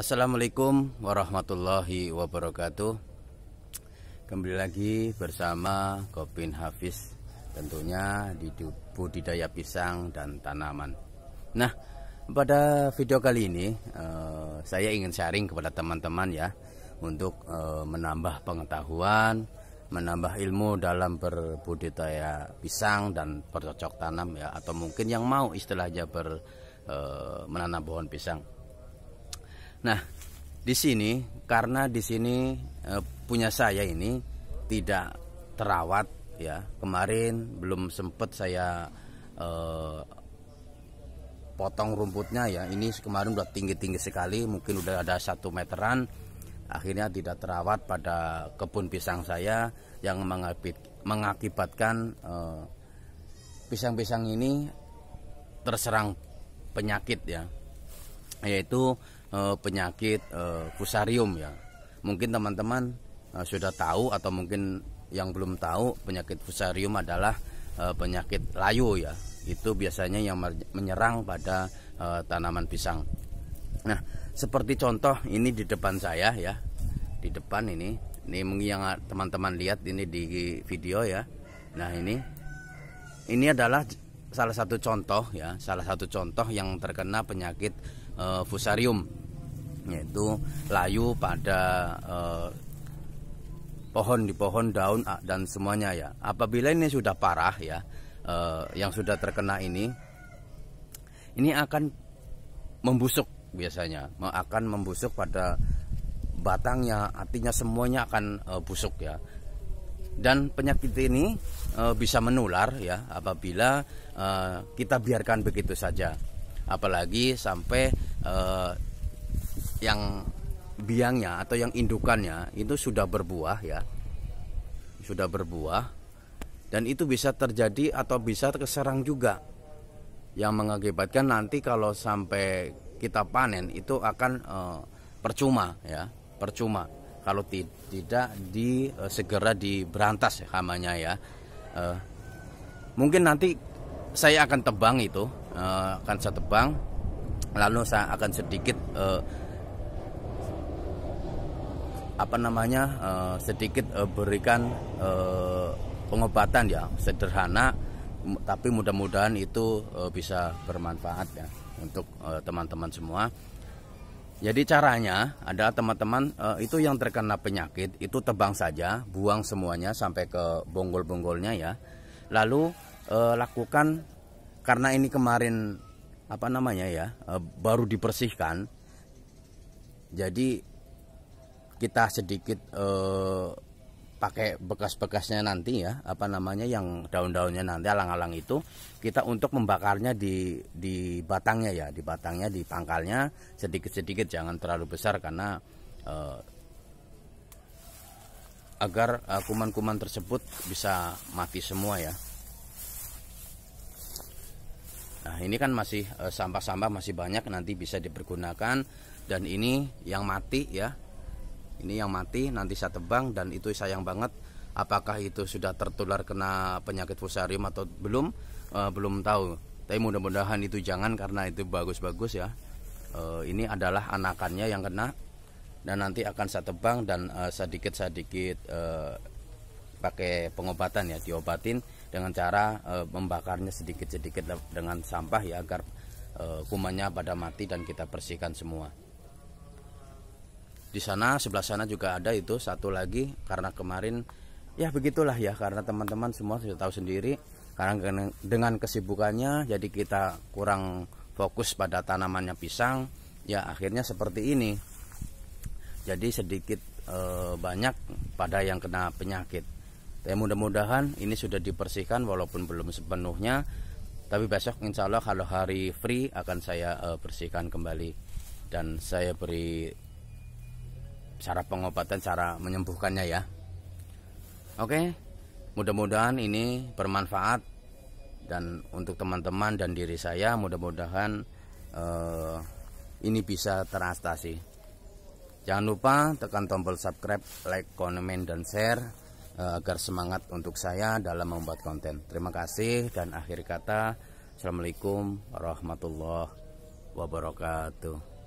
Assalamualaikum warahmatullahi wabarakatuh Kembali lagi bersama Gopin Hafiz Tentunya di budidaya pisang dan tanaman Nah pada video kali ini eh, Saya ingin sharing kepada teman-teman ya Untuk eh, menambah pengetahuan Menambah ilmu dalam berbudidaya pisang dan bercocok tanam ya Atau mungkin yang mau istilahnya ber, eh, menanam pohon pisang Nah, di sini karena di sini e, punya saya ini tidak terawat ya. Kemarin belum sempat saya e, potong rumputnya ya. Ini kemarin udah tinggi-tinggi sekali, mungkin udah ada satu meteran. Akhirnya tidak terawat pada kebun pisang saya yang mengakibatkan eh, pisang-pisang e, ini terserang penyakit ya yaitu e, penyakit e, fusarium ya. Mungkin teman-teman e, sudah tahu atau mungkin yang belum tahu penyakit fusarium adalah e, penyakit layu ya. Itu biasanya yang menyerang pada e, tanaman pisang. Nah, seperti contoh ini di depan saya ya. Di depan ini, ini yang teman-teman lihat ini di video ya. Nah, ini ini adalah salah satu contoh ya, salah satu contoh yang terkena penyakit e, fusarium yaitu layu pada e, pohon di pohon daun dan semuanya ya. Apabila ini sudah parah ya, e, yang sudah terkena ini ini akan membusuk biasanya, akan membusuk pada batangnya, artinya semuanya akan e, busuk ya. Dan penyakit ini e, bisa menular ya apabila Eh, kita biarkan begitu saja apalagi sampai uh, yang biangnya atau yang indukannya itu sudah berbuah ya sudah berbuah dan itu bisa terjadi atau bisa terserang juga yang mengakibatkan nanti kalau sampai kita panen itu akan e, percuma ya percuma kalau tidak di segera diberantas hamanya ya e, mungkin nanti saya akan tebang itu uh, akan saya tebang lalu saya akan sedikit uh, apa namanya uh, sedikit uh, berikan uh, pengobatan ya sederhana tapi mudah-mudahan itu uh, bisa bermanfaat ya untuk teman-teman uh, semua. Jadi caranya adalah teman-teman uh, itu yang terkena penyakit itu tebang saja, buang semuanya sampai ke bonggol-bonggolnya ya. Lalu uh, lakukan karena ini kemarin apa namanya ya uh, baru dipersihkan jadi kita sedikit uh, pakai bekas-bekasnya nanti ya apa namanya yang daun-daunnya nanti alang-alang itu kita untuk membakarnya di di batangnya ya di batangnya di pangkalnya sedikit-sedikit jangan terlalu besar karena agar kuman-kuman tersebut bisa mati semua ya Nah, ini kan masih eh, sampah-sampah masih banyak nanti bisa dipergunakan dan ini yang mati ya. Ini yang mati nanti saya tebang dan itu sayang banget apakah itu sudah tertular kena penyakit fusarium atau belum uh, belum tahu. Tapi mudah-mudahan itu jangan karena itu bagus-bagus ya. uh, ini adalah anakannya yang kena dan nanti akan saya tebang dan sedikit-sedikit uh, pakai pengobatan ya diobatin dengan cara e, membakarnya sedikit-sedikit dengan sampah ya agar e, kumannya pada mati dan kita bersihkan semua. Di sana sebelah sana juga ada itu satu lagi karena kemarin ya begitulah ya karena teman-teman semua sudah tahu sendiri karena dengan kesibukannya jadi kita kurang fokus pada tanamannya pisang ya akhirnya seperti ini. Jadi sedikit e, banyak pada yang kena penyakit. Tapi mudah-mudahan ini sudah dibersihkan walaupun belum sepenuhnya. Tapi besok insya Allah kalau hari free akan saya uh, bersihkan kembali dan saya beri cara pengobatan, cara menyembuhkannya ya. Oke, mudah-mudahan ini bermanfaat dan untuk teman-teman dan diri saya mudah-mudahan uh, ini bisa teratasi. Jangan lupa tekan tombol subscribe, like, komen, dan share Eh, agar semangat untuk saya dalam membuat konten. Terima kasih dan akhir kata Assalamualaikum warahmatullahi wabarakatuh.